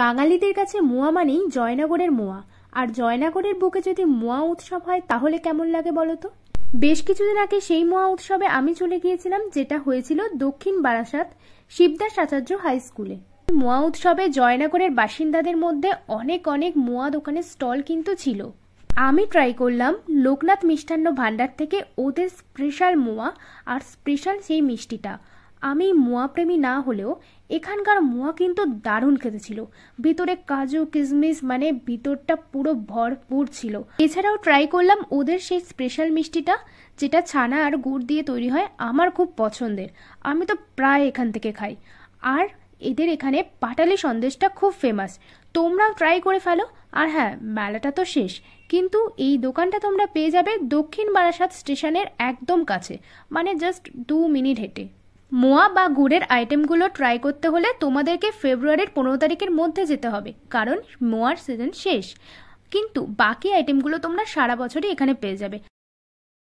বাঙালিদের কাছে মোয়া মানেই জয়নগরের মোয়া আর জয়নগরের বুকে যদি মোয়া উৎসব হয় তাহলে কেমন লাগে বলতো বেশ কিছুদিন আগে সেই মোয়া উৎসবে আমি চলে গিয়েছিলাম যেটা হয়েছিল দক্ষিণ বারাসাত শিবদাস আচার্য হাই স্কুলে মোয়া উৎসবে জয়নগরের বাসিন্দাদের মধ্যে অনেক অনেক মোয়া দোকানের স্টল কিন্তু ছিল আমি ট্রাই করলাম লোকনাথ মিষ্টান্ন ভাণ্ডার থেকে ওদের স্পেশাল মোয়া আর স্পেশাল সেই মিষ্টিটা আমি প্রেমী না হলেও এখানকার মোয়া কিন্তু দারুণ খেতে ছিল ভিতরে কাজু কিশমিশ মানে ভিতরটা পুরো ভরপুর ছিল এছাড়াও ট্রাই করলাম ওদের সেই স্পেশাল মিষ্টিটা যেটা ছানা আর গুড় দিয়ে তৈরি হয় আমার খুব পছন্দের আমি তো প্রায় এখান থেকে খাই আর এদের এখানে পাটালি সন্দেশটা খুব ফেমাস তোমরাও ট্রাই করে ফেলো আর হ্যাঁ মেলাটা তো শেষ কিন্তু এই দোকানটা তোমরা পেয়ে যাবে দক্ষিণ বারাসাত স্টেশনের একদম কাছে মানে জাস্ট দু মিনিট হেঁটে মোয়া বা গুড়ের আইটেমগুলো ট্রাই করতে হলে তোমাদেরকে ফেব্রুয়ারির পনেরো তারিখের মধ্যে যেতে হবে কারণ মোয়ার সিজন শেষ কিন্তু বাকি আইটেমগুলো তোমরা সারা বছরই এখানে পেয়ে যাবে